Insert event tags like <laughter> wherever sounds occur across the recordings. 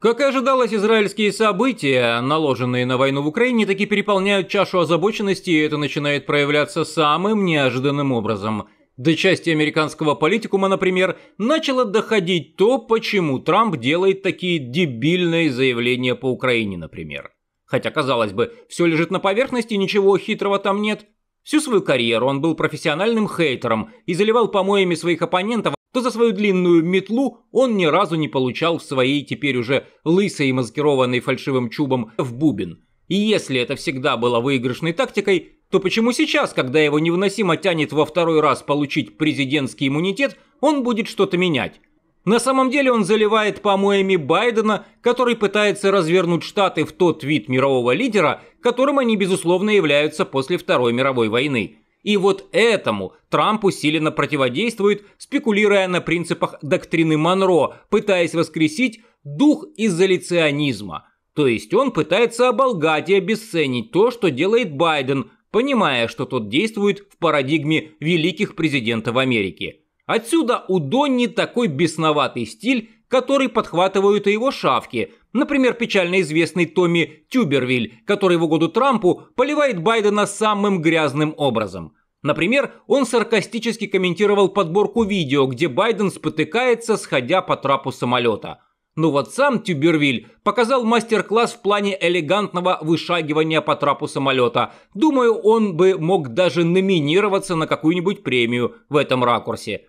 Как и ожидалось, израильские события, наложенные на войну в Украине, таки переполняют чашу озабоченности, и это начинает проявляться самым неожиданным образом. До части американского политикума, например, начало доходить то, почему Трамп делает такие дебильные заявления по Украине, например. Хотя, казалось бы, все лежит на поверхности, ничего хитрого там нет. Всю свою карьеру он был профессиональным хейтером и заливал помоями своих оппонентов, то за свою длинную метлу он ни разу не получал в своей теперь уже лысой и маскированной фальшивым чубом в бубен. И если это всегда было выигрышной тактикой, то почему сейчас, когда его невыносимо тянет во второй раз получить президентский иммунитет, он будет что-то менять? На самом деле он заливает помоями Байдена, который пытается развернуть Штаты в тот вид мирового лидера, которым они, безусловно, являются после Второй мировой войны – и вот этому Трамп усиленно противодействует, спекулируя на принципах доктрины Монро, пытаясь воскресить дух изоляционизма. То есть он пытается оболгать и обесценить то, что делает Байден, понимая, что тот действует в парадигме великих президентов Америки. Отсюда у Донни такой бесноватый стиль, который подхватывают и его шавки, Например, печально известный Томми Тюбервиль, который в угоду Трампу поливает Байдена самым грязным образом. Например, он саркастически комментировал подборку видео, где Байден спотыкается, сходя по трапу самолета. Но вот сам Тюбервиль показал мастер-класс в плане элегантного вышагивания по трапу самолета. Думаю, он бы мог даже номинироваться на какую-нибудь премию в этом ракурсе.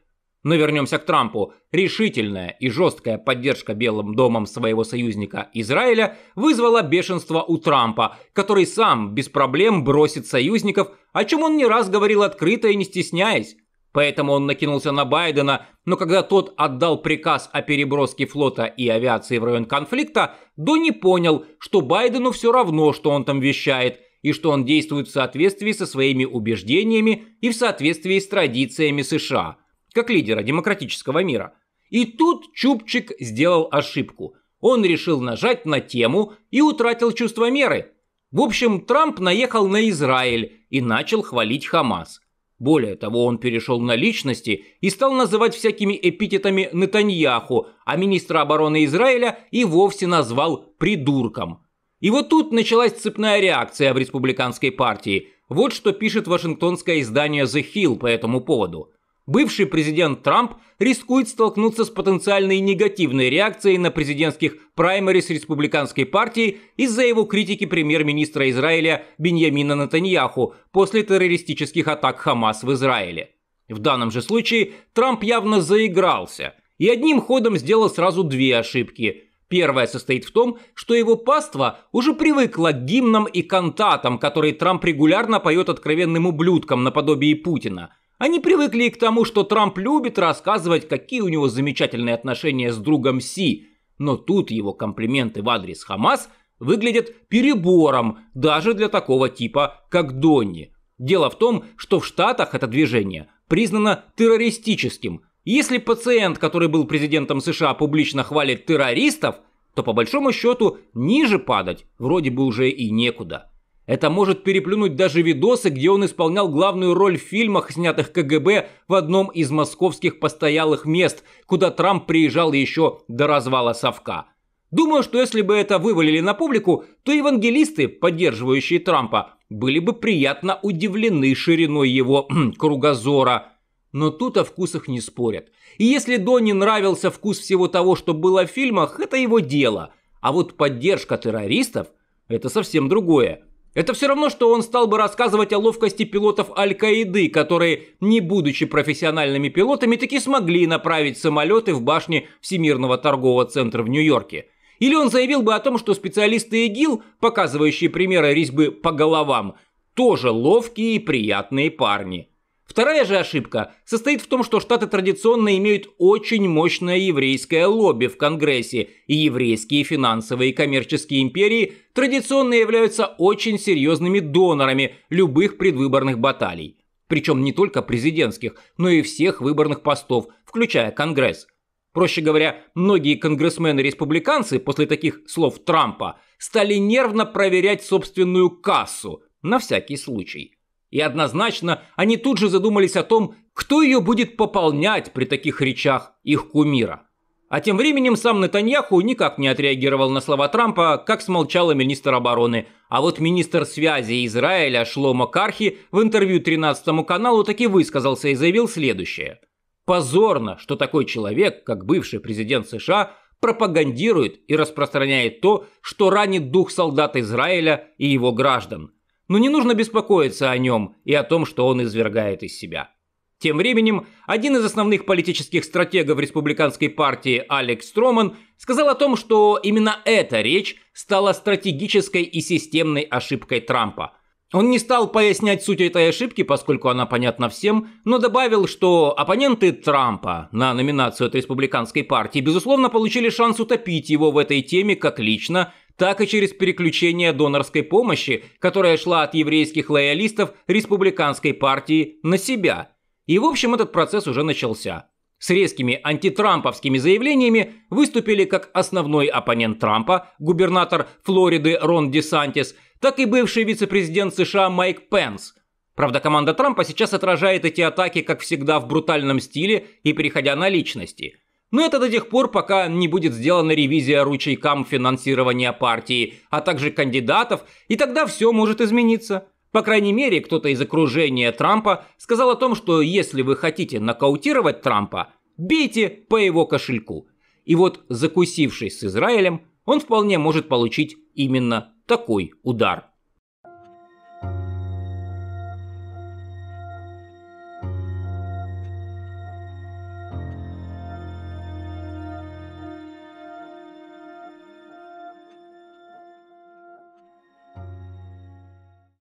Но вернемся к Трампу. Решительная и жесткая поддержка Белым домом своего союзника Израиля вызвала бешенство у Трампа, который сам без проблем бросит союзников, о чем он не раз говорил открыто и не стесняясь. Поэтому он накинулся на Байдена, но когда тот отдал приказ о переброске флота и авиации в район конфликта, Донни понял, что Байдену все равно, что он там вещает – и что он действует в соответствии со своими убеждениями и в соответствии с традициями США как лидера демократического мира. И тут Чупчик сделал ошибку. Он решил нажать на тему и утратил чувство меры. В общем, Трамп наехал на Израиль и начал хвалить Хамас. Более того, он перешел на личности и стал называть всякими эпитетами Нетаньяху, а министра обороны Израиля и вовсе назвал «придурком». И вот тут началась цепная реакция в республиканской партии. Вот что пишет вашингтонское издание The Hill по этому поводу – бывший президент Трамп рискует столкнуться с потенциальной негативной реакцией на президентских праймерис республиканской партии из-за его критики премьер-министра Израиля Беньямина Натаньяху после террористических атак Хамас в Израиле. В данном же случае Трамп явно заигрался и одним ходом сделал сразу две ошибки – Первая состоит в том, что его паства уже привыкла к гимнам и кантатам, которые Трамп регулярно поет откровенным ублюдкам наподобие Путина. Они привыкли к тому, что Трамп любит рассказывать, какие у него замечательные отношения с другом Си, но тут его комплименты в адрес Хамас выглядят перебором даже для такого типа, как Донни. Дело в том, что в Штатах это движение признано террористическим. Если пациент, который был президентом США, публично хвалит террористов, то по большому счету ниже падать вроде бы уже и некуда. Это может переплюнуть даже видосы, где он исполнял главную роль в фильмах, снятых КГБ в одном из московских постоялых мест, куда Трамп приезжал еще до развала совка. Думаю, что если бы это вывалили на публику, то евангелисты, поддерживающие Трампа, были бы приятно удивлены шириной его <clears throat> хм, кругозора. Но тут о вкусах не спорят. И если Донни нравился вкус всего того, что было в фильмах, это его дело. А вот поддержка террористов – это совсем другое. Это все равно, что он стал бы рассказывать о ловкости пилотов Аль-Каиды, которые, не будучи профессиональными пилотами, таки смогли направить самолеты в башне Всемирного торгового центра в Нью-Йорке. Или он заявил бы о том, что специалисты ИГИЛ, показывающие примеры резьбы по головам, тоже ловкие и приятные парни. Вторая же ошибка состоит в том, что Штаты традиционно имеют очень мощное еврейское лобби в Конгрессе, и еврейские финансовые и коммерческие империи традиционно являются очень серьезными донорами любых предвыборных баталий. Причем не только президентских, но и всех выборных постов, включая Конгресс. Проще говоря, многие конгрессмены-республиканцы после таких слов Трампа стали нервно проверять собственную кассу, на всякий случай – и однозначно они тут же задумались о том, кто ее будет пополнять при таких речах их кумира. А тем временем сам Нетаньяху никак не отреагировал на слова Трампа, как смолчала министр обороны. А вот министр связи Израиля Шлома Кархи в интервью 13 каналу таки высказался и заявил следующее. Позорно, что такой человек, как бывший президент США, пропагандирует и распространяет то, что ранит дух солдат Израиля и его граждан – но не нужно беспокоиться о нем и о том, что он извергает из себя. Тем временем, один из основных политических стратегов республиканской партии Алекс Строман сказал о том, что именно эта речь стала стратегической и системной ошибкой Трампа. Он не стал пояснять суть этой ошибки, поскольку она понятна всем, но добавил, что оппоненты Трампа на номинацию от республиканской партии, безусловно, получили шанс утопить его в этой теме как лично, так и через переключение донорской помощи, которая шла от еврейских лоялистов республиканской партии на себя. И в общем этот процесс уже начался. С резкими антитрамповскими заявлениями выступили как основной оппонент Трампа, губернатор Флориды Рон Десантис, так и бывший вице-президент США Майк Пенс. Правда, команда Трампа сейчас отражает эти атаки, как всегда, в брутальном стиле и переходя на личности – но это до тех пор, пока не будет сделана ревизия ручейкам финансирования партии, а также кандидатов, и тогда все может измениться. По крайней мере, кто-то из окружения Трампа сказал о том, что если вы хотите нокаутировать Трампа, бейте по его кошельку. И вот, закусившись с Израилем, он вполне может получить именно такой удар.